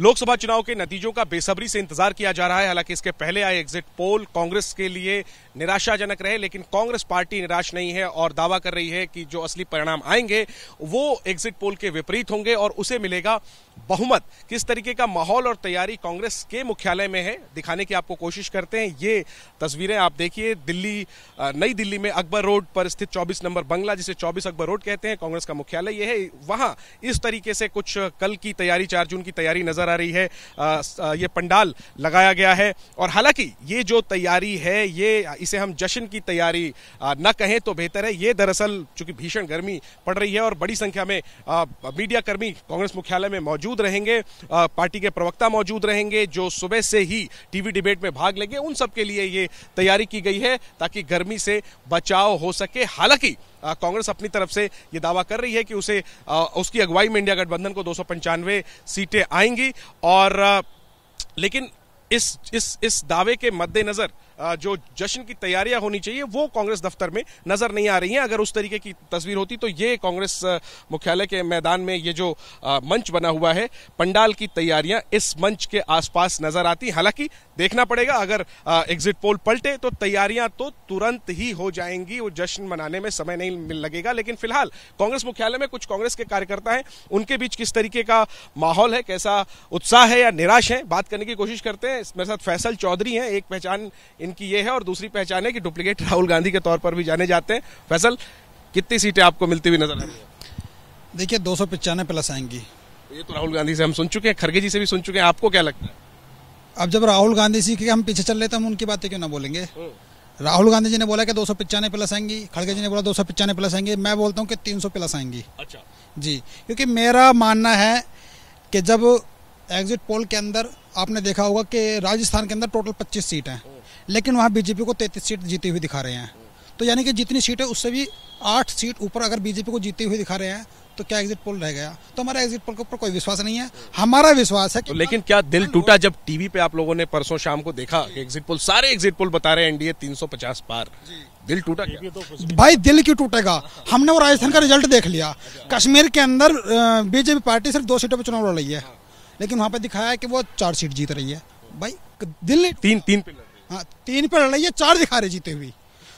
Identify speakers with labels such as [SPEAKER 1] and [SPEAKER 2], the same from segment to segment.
[SPEAKER 1] लोकसभा चुनाव के नतीजों का बेसब्री से इंतजार किया जा रहा है हालांकि इसके पहले आए एग्जिट पोल कांग्रेस के लिए निराशाजनक रहे लेकिन कांग्रेस पार्टी निराश नहीं है और दावा कर रही है कि जो असली परिणाम आएंगे वो एग्जिट पोल के विपरीत होंगे और उसे मिलेगा बहुमत किस तरीके का माहौल और तैयारी कांग्रेस के मुख्यालय में है दिखाने की आपको कोशिश करते हैं ये तस्वीरें आप देखिए दिल्ली नई दिल्ली में अकबर रोड पर स्थित 24 नंबर बंगला जिसे 24 अकबर रोड कहते हैं कांग्रेस का मुख्यालय ये है वहाँ इस तरीके से कुछ कल की तैयारी चार जून की तैयारी नजर आ रही है ये पंडाल लगाया गया है और हालांकि ये जो तैयारी है ये इसे हम जश्न की तैयारी न कहें तो बेहतर है ये दरअसल चूंकि भीषण गर्मी पड़ रही है और बड़ी संख्या में मीडियाकर्मी कांग्रेस मुख्यालय में मौजूद मौजूद रहेंगे पार्टी के प्रवक्ता मौजूद रहेंगे जो सुबह से ही टीवी डिबेट में भाग लेंगे उन सब के लिए ये तैयारी की गई है ताकि गर्मी से बचाव हो सके हालांकि कांग्रेस अपनी तरफ से ये दावा कर रही है कि उसे उसकी अगुवाई में इंडिया गठबंधन को दो सीटें आएंगी और लेकिन इस इस इस दावे के मद्देनज़र जो जश्न की तैयारियां होनी चाहिए वो कांग्रेस दफ्तर में नजर नहीं आ रही हैं अगर उस तरीके की तस्वीर होती तो ये कांग्रेस मुख्यालय के मैदान में ये जो मंच बना हुआ है पंडाल की तैयारियां इस मंच के आसपास नजर आती हालांकि देखना पड़ेगा अगर एग्जिट पोल पलटे तो तैयारियां तो तुरंत ही हो जाएंगी वो जश्न मनाने में समय नहीं लगेगा लेकिन फिलहाल कांग्रेस मुख्यालय में कुछ कांग्रेस के कार्यकर्ता हैं उनके बीच किस तरीके का माहौल है कैसा उत्साह है या निराश है बात करने की कोशिश करते हैं मेरे साथ फैसल चौधरी हैं एक पहचान इनकी ये है और दूसरी पहचान है कि डुप्लीकेट राहुल गांधी के तौर पर भी जाने जाते हैं फैसल कितनी सीटें आपको मिलती हुई नजर आ रही
[SPEAKER 2] है देखिए दो सौ पचानवे प्लस आएंगी
[SPEAKER 1] ये तो राहुल गांधी से हम सुन चुके हैं खरगे जी से भी सुन चुके हैं आपको क्या लगता है
[SPEAKER 2] अब जब राहुल गांधी जी के हम पीछे चल रहे थे हम उनकी बातें क्यों ना बोलेंगे
[SPEAKER 1] हम्म।
[SPEAKER 2] राहुल गांधी जी ने बोला कि दो सौ पचानवे प्लस आएंगी खड़गे जी ने बोला दो सौ पचानवे प्लस आएंगे मैं बोलता हूँ कि तीन सौ प्लस आएंगी अच्छा जी क्योंकि मेरा मानना है कि जब एग्जिट पोल के अंदर आपने देखा होगा कि राजस्थान के अंदर टोटल पच्चीस सीट हैं लेकिन वहाँ बीजेपी को तैंतीस सीट जीती हुई दिखा रहे हैं तो यानी कि जितनी सीट है उससे भी आठ सीट ऊपर अगर बीजेपी को जीती हुई दिखा रहे हैं तो क्या एग्जिट पोल रह गया तो हमारा एग्जिट पोल के ऊपर कोई विश्वास नहीं है हमारा विश्वास है कि
[SPEAKER 1] तो लेकिन क्या दिल टूटा जब टीवी पे आप लोगों ने परसों शाम को देखा कि एग्जिट पोल सारे एग्जिट पोल बता रहे हैं एनडीए 350 पार दिल टूटा तो
[SPEAKER 2] भाई दिल क्यों टूटेगा हमने वो राजस्थान का रिजल्ट देख लिया कश्मीर के अंदर बीजेपी पार्टी सिर्फ दो सीटों पर चुनाव लड़ रही है लेकिन वहाँ पे दिखाया है कि वो चार सीट जीत रही है भाई दिल तीन तीन पिलर हाँ तीन पे लड़ाई है चार दिखा रहे जीते हुए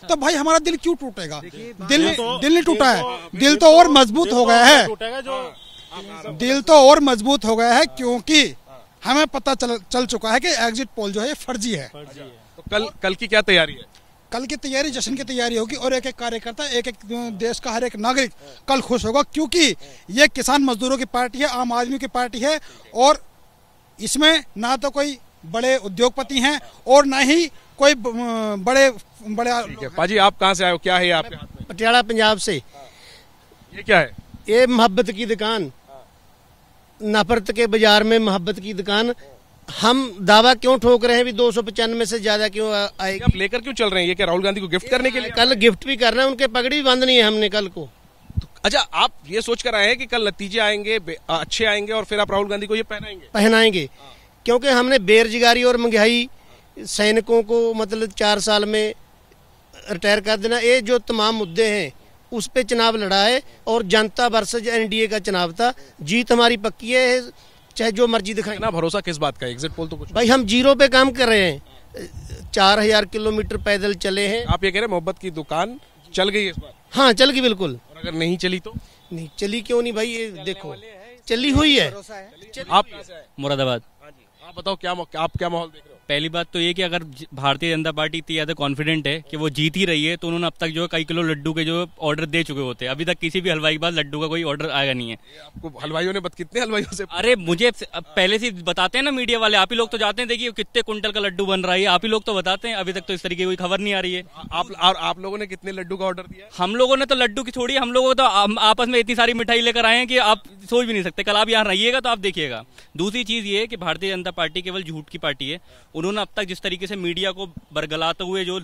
[SPEAKER 2] तो भाई हमारा दिल क्यों टूटेगा दिल तो, दिल नहीं टूटा है दिल तो, तो, तो- और मजबूत हो तो गया
[SPEAKER 1] है
[SPEAKER 2] दिल तो और मजबूत हो गया है क्योंकि हमें पता चल चल चुका है कि एग्जिट पोल जो है फर्जी है
[SPEAKER 1] तो कल कल की क्या तैयारी
[SPEAKER 2] है कल की तैयारी जश्न की तैयारी होगी और एक एक कार्यकर्ता एक एक देश का हर एक नागरिक कल खुश होगा क्योंकि ये किसान मजदूरों की पार्टी है आम आदमी की पार्टी है और इसमें ना तो कोई बड़े उद्योगपति हैं और न ही कोई बड़े बड़े पाजी आप
[SPEAKER 1] कहाँ से आए हो क्या है आप
[SPEAKER 2] पटियाला पंजाब से ये क्या है ये मोहब्बत की दुकान नफरत के बाजार में मोहब्बत की दुकान हम दावा क्यों ठोक रहे हैं भी दो सौ पचानवे से ज्यादा क्यों आएगी आप लेकर क्यों चल रहे हैं ये क्या राहुल गांधी को गिफ्ट करने के लिए कल गिफ्ट भी कर रहे हैं उनके पगड़ी भी बंद नहीं है हमने कल को तो, अच्छा
[SPEAKER 1] आप ये सोच कर आए हैं कि कल नतीजे आएंगे अच्छे आएंगे और फिर आप राहुल गांधी को ये पहनाएंगे
[SPEAKER 2] पहनाएंगे क्योंकि हमने बेरोजगारी और महंगाई सैनिकों को मतलब चार साल में रिटायर कर देना ये जो तमाम मुद्दे हैं उस पर चुनाव लड़ा है और जनता वर्सेज एनडीए का चुनाव था जीत हमारी पक्की है चाहे जो मर्जी दिखाए ना
[SPEAKER 1] भरोसा किस बात का एग्जिट पोल तो कुछ
[SPEAKER 2] भाई हम जीरो पे काम कर रहे हैं चार हजार किलोमीटर पैदल चले हैं आप ये कह रहे हैं मोहब्बत की दुकान चल गई इस बार हाँ चल गई बिल्कुल और अगर नहीं चली तो नहीं चली क्यों नहीं भाई ये देखो चली हुई है आप मुरादाबाद आप बताओ क्या आप क्या माहौल देख रहे हो पहली बात तो ये कि अगर भारतीय जनता पार्टी इतनी ज़्यादा कॉन्फिडेंट है कि वो जीत ही रही है तो उन्होंने अब तक जो है कई किलो लड्डू के जो ऑर्डर दे चुके होते हैं अभी तक किसी भी हलवाई के बाद लड्डू का कोई ऑर्डर आया नहीं है आपको हलवाइयों ने कितने हलवाइयों से अरे मुझे पहले से बताते हैं ना मीडिया वाले आप ही लोग तो जाते हैं देखिए कितने कुंटल का लड्डू बन रहा है आप ही लोग तो बताते हैं अभी तक तो इस तरीके की कोई खबर नहीं आ रही है आप आप लोगों ने कितने लड्डू का ऑर्डर दिया हम लोगों ने तो लड्डू की छोड़ी हम लोगों तो आपस में इतनी सारी मिठाई लेकर आए हैं कि आप सोच भी नहीं सकते कल आप यहाँ रहिएगा तो आप देखिएगा दूसरी चीज़ ये कि भारतीय जनता पार्टी केवल झूठ की पार्टी है उन्होंने अब तक जिस तरीके से मीडिया को बरगलाते हुए जो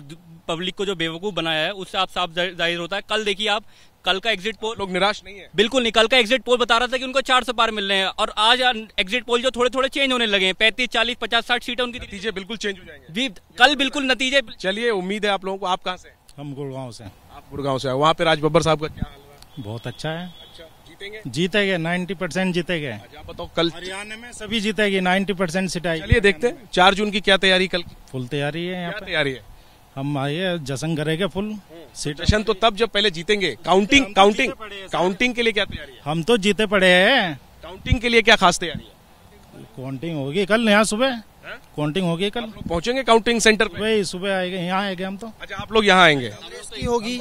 [SPEAKER 2] पब्लिक को जो बेवकूफ़ बनाया है उससे आप साफ जाहिर होता है कल देखिए आप कल का एग्जिट पोल लोग निराश नहीं है बिल्कुल नहीं कल का एग्जिट पोल बता रहा था कि उनको चार सौ पार मिल रहे हैं और आज एग्जिट पोल जो थोड़े थोड़े चेंज होने लगे हैं पैंतीस चालीस पचास साठ सीटें उनकी नतीजे बिल्कुल चेंज हो जाएंगे जी कल बिल्कुल नतीजे चलिए उम्मीद है आप लोगों को आप कहाँ से
[SPEAKER 1] हम गुड़गांव से आप गुड़गांव से वहाँ पे राज बब्बर साहब का क्या बहुत अच्छा है जीतेंगे नाइन्टी परसेंट जीतेंगे कल हरियाणा में सभी जीतेगी
[SPEAKER 2] नाइन्टी परसेंट सीट आएगी
[SPEAKER 1] देखते चार जून की क्या तैयारी कल फुल तैयारी है यहाँ तैयारी है हम आइए जसन करेंगे फुल हम्म। सीट तो तब जब पहले जीतेंगे काउंटिंग काउंटिंग काउंटिंग के लिए क्या तैयारी है हम तो जीते पड़े हैं काउंटिंग के लिए क्या खास तैयारी है काउंटिंग होगी कल यहाँ सुबह काउंटिंग होगी कल पहुंचेंगे काउंटिंग सेंटर पे सुबह आएंगे यहाँ आएंगे हम तो अच्छा आप लोग यहाँ आएंगे होगी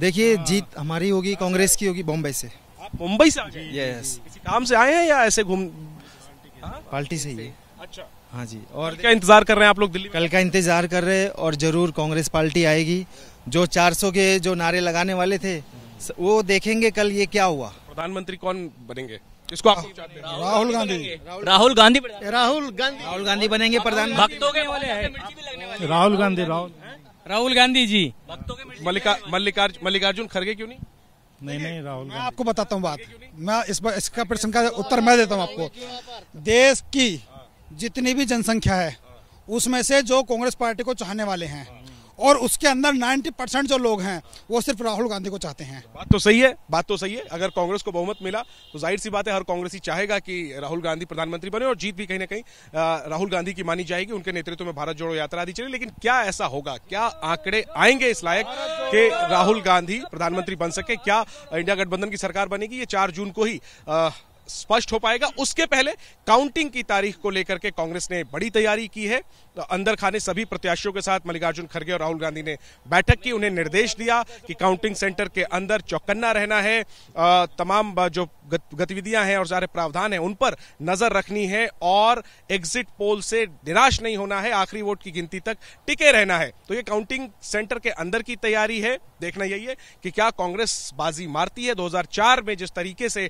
[SPEAKER 1] देखिए हाँ। जीत हमारी होगी कांग्रेस की होगी बॉम्बे से आप मुंबई से आ
[SPEAKER 2] यस
[SPEAKER 1] काम से आए हैं या ऐसे घूम
[SPEAKER 2] हाँ? पार्टी से ही अच्छा हाँ जी और क्या इंतजार कर रहे हैं आप लोग दिल्ली कल का इंतजार कर रहे हैं और जरूर कांग्रेस पार्टी आएगी जो 400 के जो नारे लगाने वाले थे वो देखेंगे कल ये क्या हुआ प्रधानमंत्री कौन बनेंगे इसको आप राहुल गांधी राहुल गांधी राहुल गांधी राहुल गांधी बनेंगे प्रधान भक्तों के वाले हैं राहुल
[SPEAKER 1] गांधी राहुल राहुल गांधी जी मल्लिका मल्लिकार्जुन खड़गे क्यों नहीं
[SPEAKER 2] नहीं नहीं राहुल मैं आपको बताता हूँ बात मैं इस बार इसका प्रश्न का उत्तर मैं देता हूँ आपको देश की जितनी भी जनसंख्या है हाँ। उसमें से जो कांग्रेस पार्टी को चाहने वाले हैं और उसके अंदर 90 परसेंट जो लोग हैं वो सिर्फ राहुल गांधी को चाहते हैं
[SPEAKER 1] बात तो सही है बात तो सही है अगर कांग्रेस को बहुमत मिला तो जाहिर सी बात है हर कांग्रेसी चाहेगा कि राहुल गांधी प्रधानमंत्री बने और जीत भी कहीं ना कहीं राहुल गांधी की मानी जाएगी उनके नेतृत्व में भारत जोड़ो यात्रा आदि चले लेकिन क्या ऐसा होगा क्या आंकड़े आएंगे इस लायक के राहुल गांधी प्रधानमंत्री बन सके क्या इंडिया गठबंधन की सरकार बनेगी ये चार जून को ही स्पष्ट हो पाएगा उसके पहले काउंटिंग की तारीख को लेकर के कांग्रेस ने बड़ी तैयारी की है तो अंदर खाने सभी प्रत्याशियों के साथ मल्लिकार्जुन खड़गे और राहुल गांधी ने बैठक की उन्हें निर्देश दिया कि काउंटिंग सेंटर के अंदर चौकन्ना रहना है तमाम जो गतिविधियां हैं और सारे प्रावधान हैं उन पर नजर रखनी है और एग्जिट पोल से निराश नहीं होना है आखिरी वोट की गिनती तक टिके रहना है तो ये काउंटिंग सेंटर के अंदर की तैयारी है देखना यही है कि क्या कांग्रेस बाजी मारती है 2004 में जिस तरीके से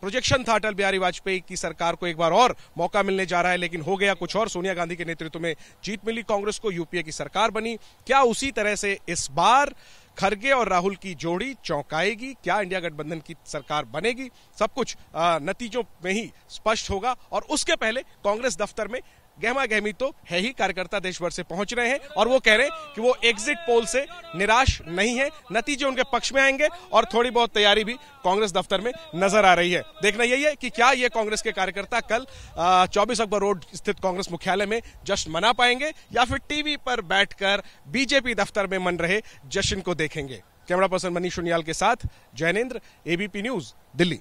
[SPEAKER 1] प्रोजेक्शन था अटल बिहारी वाजपेयी की सरकार को एक बार और मौका मिलने जा रहा है लेकिन हो गया कुछ और सोनिया गांधी के नेतृत्व में जीत मिली कांग्रेस को यूपीए की सरकार बनी क्या उसी तरह से इस बार खरगे और राहुल की जोड़ी चौंकाएगी क्या इंडिया गठबंधन की सरकार बनेगी सब कुछ नतीजों में ही स्पष्ट होगा और उसके पहले कांग्रेस दफ्तर में गहमा गहमी तो है ही कार्यकर्ता देश भर से पहुंच रहे हैं और वो कह रहे हैं कि वो एग्जिट पोल से निराश नहीं है नतीजे उनके पक्ष में आएंगे और थोड़ी बहुत तैयारी भी कांग्रेस दफ्तर में नजर आ रही है देखना यही है कि क्या ये कांग्रेस के कार्यकर्ता कल चौबीस अकबर रोड स्थित कांग्रेस मुख्यालय में जश्न मना पाएंगे या फिर टीवी पर बैठकर बीजेपी दफ्तर में मन रहे जश्न को देखेंगे कैमरा पर्सन मनीष उनियाल के साथ जैनेन्द्र एबीपी न्यूज दिल्ली